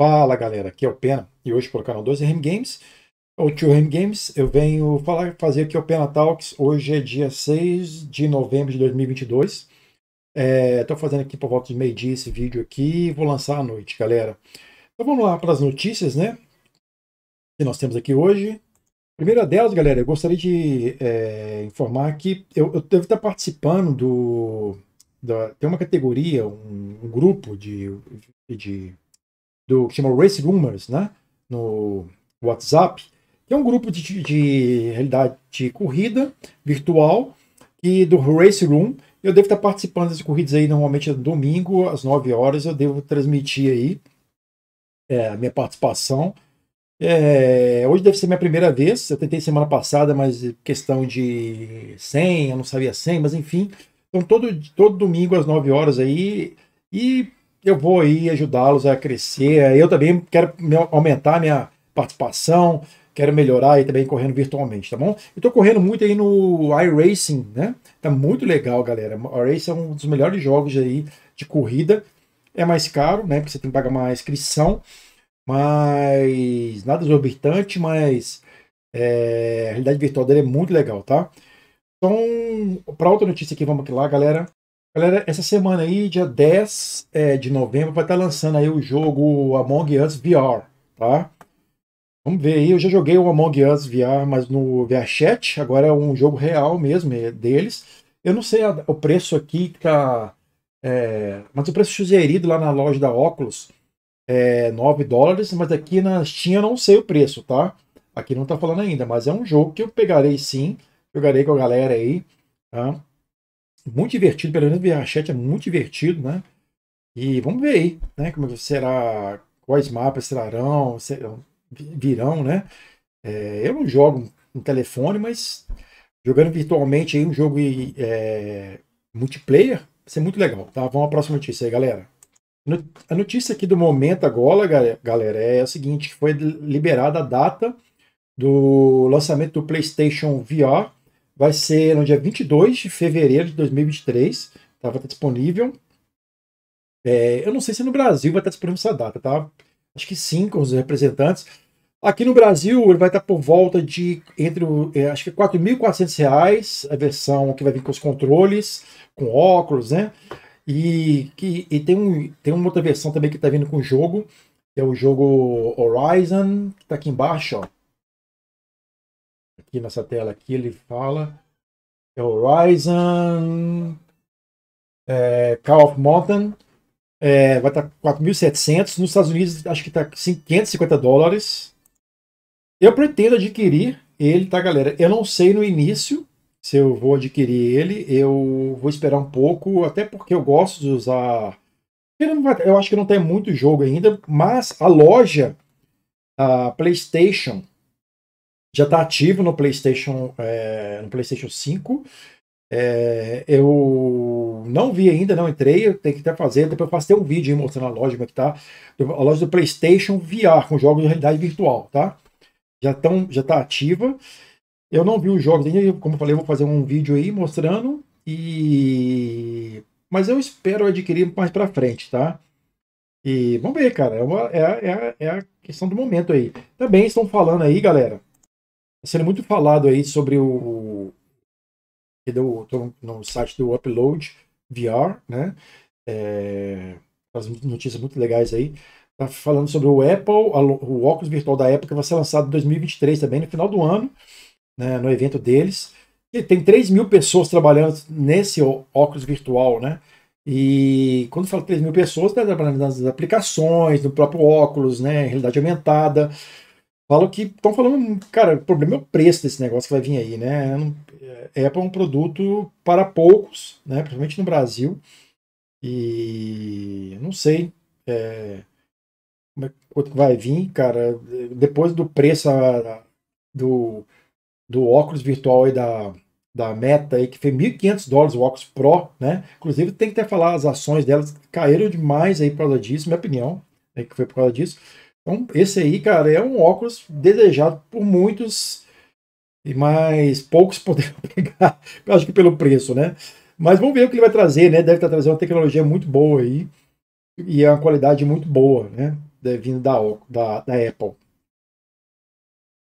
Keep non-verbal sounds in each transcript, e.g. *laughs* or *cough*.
Fala galera, aqui é o Pena e hoje para o canal 12 Rem Games ou tio Rem Games eu venho falar, fazer aqui o Pena Talks. Hoje é dia 6 de novembro de 2022. Estou é, fazendo aqui por volta de meio-dia esse vídeo aqui e vou lançar à noite, galera. Então vamos lá para as notícias, né? Que nós temos aqui hoje. Primeira delas, galera, eu gostaria de é, informar que eu, eu devo estar participando do. Da, tem uma categoria, um, um grupo de, de do que chama Race Rumors, né? No WhatsApp, que é um grupo de, de, realidade de corrida virtual e do Race Room. Eu devo estar participando das corridas aí normalmente é domingo às 9 horas. Eu devo transmitir aí é, a minha participação. É, hoje deve ser minha primeira vez. Eu tentei semana passada, mas questão de 100, eu não sabia 100, mas enfim. Então todo, todo domingo às 9 horas aí. E eu vou aí ajudá-los a crescer. Eu também quero aumentar minha participação, quero melhorar aí também correndo virtualmente, tá bom? Eu tô correndo muito aí no iRacing, né? Tá muito legal, galera. O iRacing é um dos melhores jogos aí de corrida. É mais caro, né? Porque você tem que pagar uma inscrição, mas nada exorbitante, mas é... a realidade virtual dele é muito legal, tá? Então, para outra notícia aqui, vamos aqui lá, galera. Galera, essa semana aí, dia 10 é, de novembro, vai estar tá lançando aí o jogo Among Us VR, tá? Vamos ver aí, eu já joguei o Among Us VR, mas no VRChat, agora é um jogo real mesmo é deles. Eu não sei a, o preço aqui que tá... É, mas o preço sugerido lá na loja da Oculus é 9 dólares, mas aqui na Steam eu não sei o preço, tá? Aqui não tá falando ainda, mas é um jogo que eu pegarei sim, jogarei com a galera aí, tá? Muito divertido, pelo menos o chat é muito divertido, né? E vamos ver aí, né? Como é será, quais mapas serão, virão, né? É, eu não jogo no telefone, mas jogando virtualmente aí um jogo é, multiplayer, vai ser muito legal, tá? Vamos à próxima notícia aí, galera. A notícia aqui do momento agora, galera, é o seguinte, foi liberada a data do lançamento do PlayStation VR vai ser no dia 22 de fevereiro de 2023, tá? vai estar disponível. É, eu não sei se no Brasil vai estar disponível essa data, tá? Acho que sim, com os representantes. Aqui no Brasil, ele vai estar por volta de entre é, acho que R$ reais a versão que vai vir com os controles, com óculos, né? E, que, e tem, um, tem uma outra versão também que está vindo com o jogo, que é o jogo Horizon, que está aqui embaixo, ó aqui nessa tela aqui, ele fala é Horizon é, Call of Mountain é, vai tá estar 4.700 nos Estados Unidos acho que está 550 dólares eu pretendo adquirir ele, tá galera, eu não sei no início se eu vou adquirir ele eu vou esperar um pouco até porque eu gosto de usar eu acho que não tem muito jogo ainda, mas a loja a PlayStation já está ativo no PlayStation, é, no PlayStation 5. É, eu não vi ainda, não entrei, eu tenho que até fazer. Depois eu faço até um vídeo mostrando a loja como é que tá. A loja do PlayStation VR, com jogos de realidade virtual, tá? Já, tão, já tá ativa. Eu não vi os jogos ainda, como eu falei, eu vou fazer um vídeo aí mostrando. E... Mas eu espero adquirir mais pra frente, tá? E vamos ver, cara. É, uma, é, é, é a questão do momento aí. Também estão falando aí, galera sendo muito falado aí sobre o que deu no site do Upload VR, né? É, as notícias muito legais aí. Tá falando sobre o Apple, o óculos virtual da Apple que vai ser lançado em 2023 também, no final do ano, né, no evento deles. E tem 3 mil pessoas trabalhando nesse óculos virtual, né? E quando fala 3 mil pessoas, está trabalhando nas aplicações, no próprio óculos, né? Realidade aumentada, Falo que estão falando, cara, o problema é o preço desse negócio que vai vir aí, né? É, Apple é um produto para poucos, né? Principalmente no Brasil. E não sei é, como é, quanto que vai vir, cara. Depois do preço a, do, do óculos virtual aí da, da Meta aí, que foi 1.500 dólares o óculos Pro, né? Inclusive tem que até falar as ações delas caíram demais aí por causa disso, minha opinião, né, que foi por causa disso. Então, esse aí, cara, é um óculos desejado por muitos, mas poucos *laughs* poderão pegar, eu acho que pelo preço, né? Mas vamos ver o que ele vai trazer, né? Deve estar trazendo uma tecnologia muito boa aí e é uma qualidade muito boa, né? Vindo da, da, da Apple.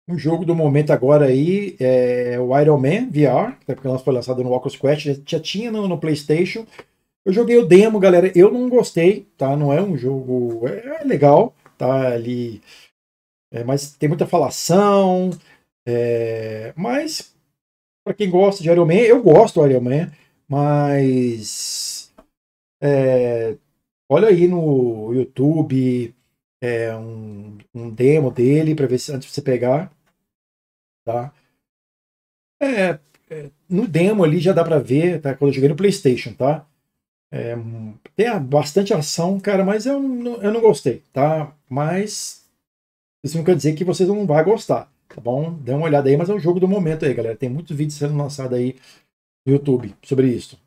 Um jogo do momento agora aí é o Iron Man VR, até porque nós foi lançado no Oculus Quest, já tinha no, no, PlayStation. Eu joguei o demo, galera. Eu não gostei, tá? Não é um jogo. É, é legal, tá ali. É, mas tem muita falação. É, mas, para quem gosta de Iron Man, eu gosto do Iron Man, mas. É, olha aí no YouTube um, um, demo dele para ver se antes de você pegar. Tá? é, é no demo ali já dá para ver, tá? Quando eu joguei no PlayStation, tá? É, tem bastante ação, cara, mas eu não, eu não gostei, tá? Mas isso não quer dizer que vocês não vão gostar, tá bom? Dê uma olhada aí, mas é um jogo do momento aí, galera. Tem muitos vídeos sendo lançados aí no YouTube sobre isso.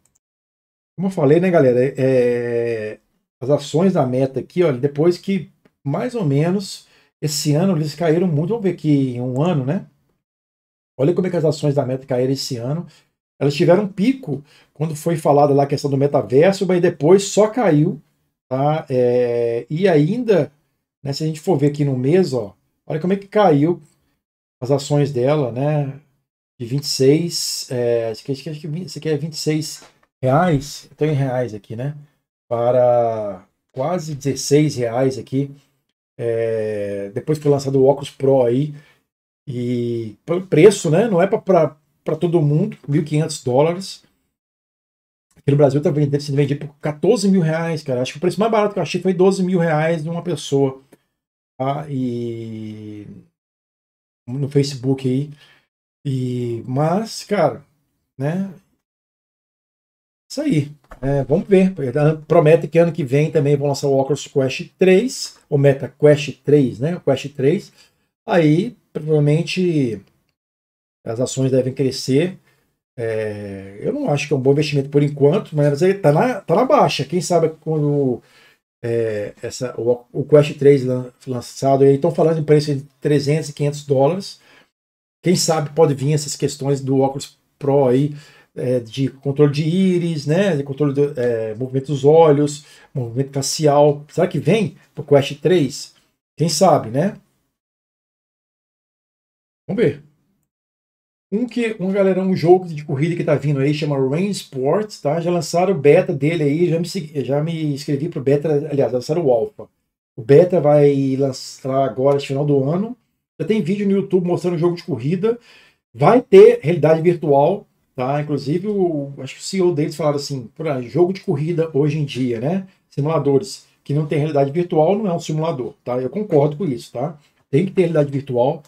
Como eu falei, né, galera? É, as ações da meta aqui, olha, depois que mais ou menos esse ano eles caíram muito, vamos ver aqui em um ano, né? Olha como é que as ações da meta caíram esse ano. Elas tiveram um pico quando foi falada lá a questão do metaverso, mas depois só caiu. Tá? É, e ainda, né, se a gente for ver aqui no mês, ó, olha como é que caiu as ações dela, né? De 26, é, acho que, acho que, isso aqui é 26 reais, estou em reais aqui, né? Para quase 16 reais aqui. É, depois foi lançado o Oculus Pro aí. E pelo preço, né? Não é para para todo mundo, 1.500 dólares. Aqui no Brasil está vendendo, sendo vendido por 14 mil reais, cara. Acho que o preço mais barato que eu achei foi 12 mil reais de uma pessoa. a tá? E no Facebook aí. E, mas, cara, né? Isso aí. É, vamos ver. Promete que ano que vem também vão lançar o Oculus Quest 3, o Meta Quest 3, né? O Quest 3. Aí, provavelmente, as ações devem crescer. É, eu não acho que é um bom investimento por enquanto, mas ele está na, tá na baixa. Quem sabe quando é, essa, o, o, Quest 3 lançado, estão falando em preço de 300 e 500 dólares. Quem sabe pode vir essas questões do óculos Pro aí, é, de controle de íris, né, de controle do é, movimento dos olhos, movimento facial. Será que vem para o Quest 3? Quem sabe, né? Vamos ver. Um que, um galera, um jogo de corrida que tá vindo aí, chama Rain Sports, tá? Já lançaram o beta dele aí, já me, já me inscrevi pro beta, aliás, lançaram o alpha. O beta vai lançar agora, no final do ano. Já tem vídeo no YouTube mostrando o jogo de corrida. Vai ter realidade virtual, tá? Inclusive, o, acho que o CEO deles falaram assim, jogo de corrida hoje em dia, né? Simuladores que não tem realidade virtual não é um simulador, tá? Eu concordo com isso, tá? Tem que ter realidade virtual,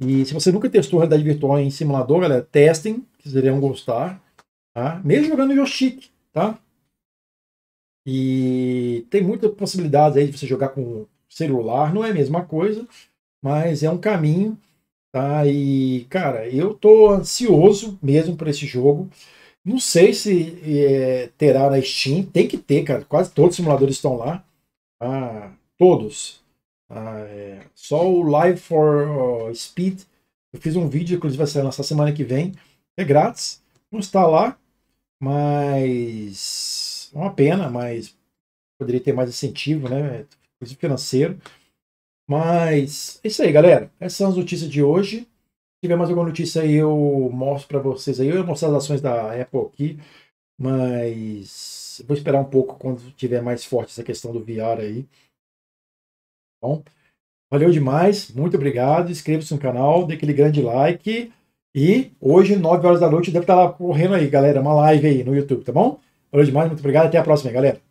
e se você nunca testou realidade virtual em simulador, galera, testem, vocês irão gostar. Tá? Mesmo jogando Yoshi, tá? E tem muitas possibilidades aí de você jogar com celular, não é a mesma coisa, mas é um caminho, tá? E, cara, eu tô ansioso mesmo para esse jogo. Não sei se é, terá na Steam, tem que ter, cara. Quase todos os simuladores estão lá. Ah, todos. Ah, é, só o Live for Speed. Eu fiz um vídeo, inclusive vai ser lançar semana que vem. É grátis. Não está lá, mas é uma pena, mas poderia ter mais incentivo, né? Inclusive financeiro. Mas é isso aí, galera. Essas são as notícias de hoje. Se tiver mais alguma notícia aí, eu mostro para vocês aí. Eu ia mostrar as ações da Apple aqui, mas vou esperar um pouco quando tiver mais forte essa questão do VR aí. Bom, valeu demais, muito obrigado. Inscreva-se no canal, dê aquele grande like. E hoje, 9 horas da noite, deve estar lá correndo aí, galera. Uma live aí no YouTube, tá bom? Valeu demais, muito obrigado. Até a próxima, galera.